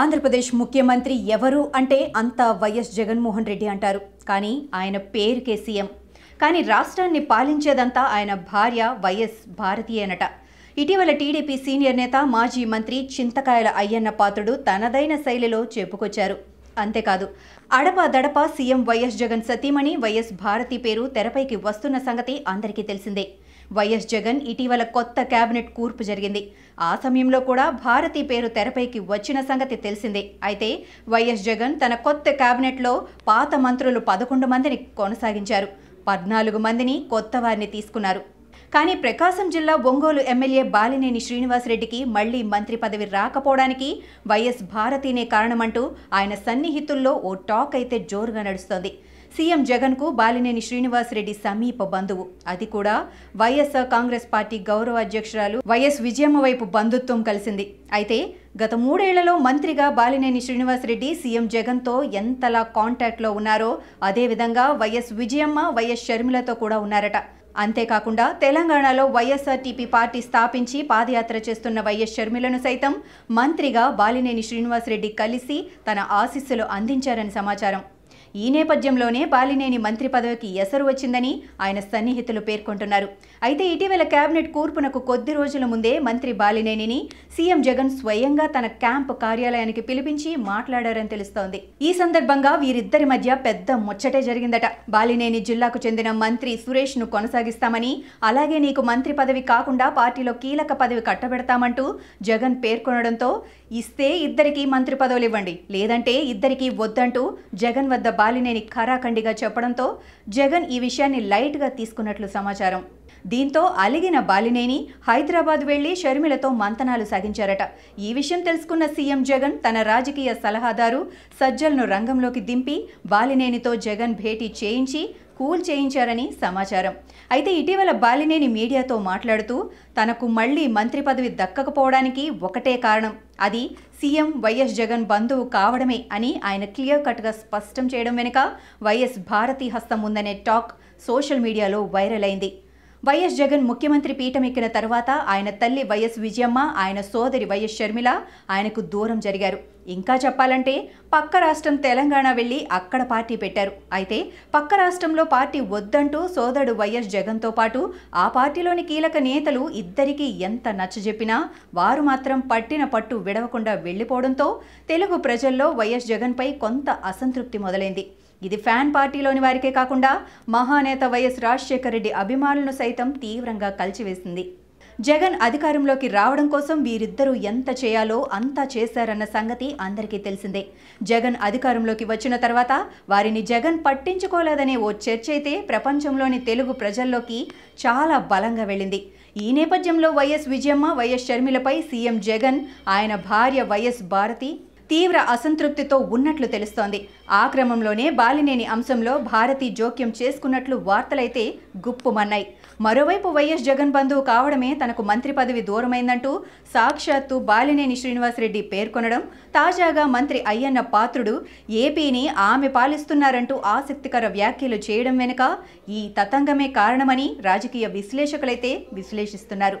ఆంధ్రప్రదేశ్ ముఖ్యమంత్రి ఎవరు అంటే అంతా వైఎస్ జగన్మోహన్ రెడ్డి అంటారు కానీ ఆయన పేరు కేసీఎం కానీ రాష్ట్రాన్ని పాలించేదంతా ఆయన భార్య వైఎస్ అనట ఇటీవల టీడీపీ సీనియర్ నేత మాజీ మంత్రి చింతకాయల అయ్యన్న పాత్రుడు తనదైన శైలిలో చెప్పుకొచ్చారు అంతేకాదు అడప దడప సీఎం వైఎస్ జగన్ సతీమణి వైఎస్ భారతి పేరు తెరపైకి వస్తున్న సంగతి అందరికీ తెలిసిందే వైఎస్ జగన్ ఇటీవల కొత్త కేబినెట్ కూర్పు జరిగింది ఆ సమయంలో కూడా భారతి పేరు తెరపైకి వచ్చిన సంగతి తెలిసిందే అయితే వైఎస్ జగన్ తన కొత్త కేబినెట్లో పాత మంత్రులు పదకొండు మందిని కొనసాగించారు పద్నాలుగు మందిని కొత్త వారిని తీసుకున్నారు కానీ ప్రకాశం జిల్లా ఒంగోలు ఎమ్మెల్యే బాలినేని శ్రీనివాసరెడ్డికి మళ్లీ మంత్రి పదవి రాకపోవడానికి వైఎస్ భారతీనే కారణమంటూ ఆయన సన్నిహితుల్లో ఓ టాక్ అయితే జోరుగా నడుస్తోంది సీఎం జగన్కు బాలినేని శ్రీనివాసరెడ్డి సమీప బంధువు అది కూడా వైఎస్ఆర్ కాంగ్రెస్ పార్టీ గౌరవ అధ్యక్షురాలు వైఎస్ విజయమ్మ వైపు బంధుత్వం కలిసింది అయితే గత మూడేళ్లలో మంత్రిగా బాలినేని శ్రీనివాసరెడ్డి సీఎం జగన్తో ఎంతలా కాంటాక్ట్లో ఉన్నారో అదేవిధంగా వైఎస్ విజయమ్మ వైఎస్ షర్మిలతో కూడా ఉన్నారట అంతేకాకుండా తెలంగాణలో వైఎస్ఆర్టీపీ పార్టీ స్థాపించి పాదయాత్ర చేస్తున్న వైఎస్ షర్మిలను సైతం మంత్రిగా బాలినేని శ్రీనివాసరెడ్డి కలిసి తన ఆశీస్సులు అందించారని సమాచారం ఈ నేపథ్యంలోనే బాలినేని మంత్రి పదవికి ఎసరు వచ్చిందని ఆయన సన్నిహితులు పేర్కొంటున్నారు అయితే ఇటీవల కేబినెట్ కూర్పునకు కొద్ది రోజుల ముందే మంత్రి బాలినేనిని సీఎం జగన్ స్వయంగా తన క్యాంపు కార్యాలయానికి పిలిపించి మాట్లాడారని తెలుస్తోంది ఈ సందర్భంగా వీరిద్దరి మధ్య పెద్ద ముచ్చటే జరిగిందట బాలినేని జిల్లాకు చెందిన మంత్రి సురేష్ను కొనసాగిస్తామని అలాగే నీకు మంత్రి పదవి కాకుండా పార్టీలో కీలక పదవి కట్టబెడతామంటూ జగన్ పేర్కొనడంతో ఇస్తే ఇద్దరికీ మంత్రి పదవులు ఇవ్వండి లేదంటే ఇద్దరికీ వద్దంటూ జగన్ వద్ద బాలినేని ఖరాఖండిగా చెప్పడంతో జగన్ ఈ విషయాన్ని లైట్గా తీసుకున్నట్లు సమాచారం దీంతో అలిగిన బాలినేని హైదరాబాద్ వెళ్లి షర్మిలతో మంతనాలు సాగించారట ఈ విషయం తెలుసుకున్న సీఎం జగన్ తన రాజకీయ సలహాదారు సజ్జల్ను రంగంలోకి దింపి బాలినేనితో జగన్ భేటీ చేయించి కూల్ చేయించారని సమాచారం అయితే ఇటీవల బాలినేని మీడియాతో మాట్లాడుతూ తనకు మళ్లీ మంత్రి పదవి దక్కకపోవడానికి ఒకటే కారణం అది సీఎం వైఎస్ జగన్ బంధువు కావడమే అని ఆయన క్లియర్ కట్గా స్పష్టం చేయడం వెనుక వైఎస్ భారతీ హస్తం ఉందనే టాక్ సోషల్ మీడియాలో వైరల్ అయింది వైఎస్ జగన్ ముఖ్యమంత్రి పీఠం ఎక్కిన తర్వాత ఆయన తల్లి వైఎస్ విజయమ్మ ఆయన సోదరి వైఎస్ షర్మిల ఆయనకు దూరం జరిగారు ఇంకా చెప్పాలంటే పక్క రాష్ట్రం తెలంగాణ వెళ్ళి అక్కడ పార్టీ పెట్టారు అయితే పక్క రాష్ట్రంలో పార్టీ వద్దంటూ సోదరుడు వైఎస్ జగన్తో పాటు ఆ పార్టీలోని కీలక నేతలు ఇద్దరికీ ఎంత నచ్చజెప్పినా వారు మాత్రం పట్టిన పట్టు విడవకుండా వెళ్ళిపోవడంతో తెలుగు ప్రజల్లో వైఎస్ జగన్పై కొంత అసంతృప్తి మొదలైంది ఇది ఫ్యాన్ పార్టీలోని వారికే కాకుండా మహానేత వైఎస్ రాజశేఖర రెడ్డి అభిమానులను సైతం తీవ్రంగా కలిచివేసింది జగన్ అధికారంలోకి రావడం కోసం వీరిద్దరూ ఎంత చేయాలో అంతా చేశారన్న సంగతి అందరికీ తెలిసిందే జగన్ అధికారంలోకి వచ్చిన తర్వాత వారిని జగన్ పట్టించుకోలేదనే ఓ చర్చ అయితే ప్రపంచంలోని తెలుగు ప్రజల్లోకి చాలా బలంగా వెళ్ళింది ఈ నేపథ్యంలో వైఎస్ విజయమ్మ వైఎస్ షర్మిలపై సీఎం జగన్ ఆయన భార్య వైఎస్ భారతి తీవ్ర అసంతృప్తితో ఉన్నట్లు తెలుస్తోంది ఆ క్రమంలోనే బాలినేని అంశంలో భారతి జోక్యం చేసుకున్నట్లు వార్తలైతే గుప్పుమన్నాయి మరోవైపు వైఎస్ జగన్ బంధువు కావడమే తనకు మంత్రి పదవి దూరమైందంటూ సాక్షాత్తు బాలినేని శ్రీనివాసరెడ్డి పేర్కొనడం తాజాగా మంత్రి అయ్యన్న పాత్రుడు ఏపీని ఆమె పాలిస్తున్నారంటూ ఆసక్తికర వ్యాఖ్యలు చేయడం వెనుక ఈ తతంగమే కారణమని రాజకీయ విశ్లేషకులైతే విశ్లేషిస్తున్నారు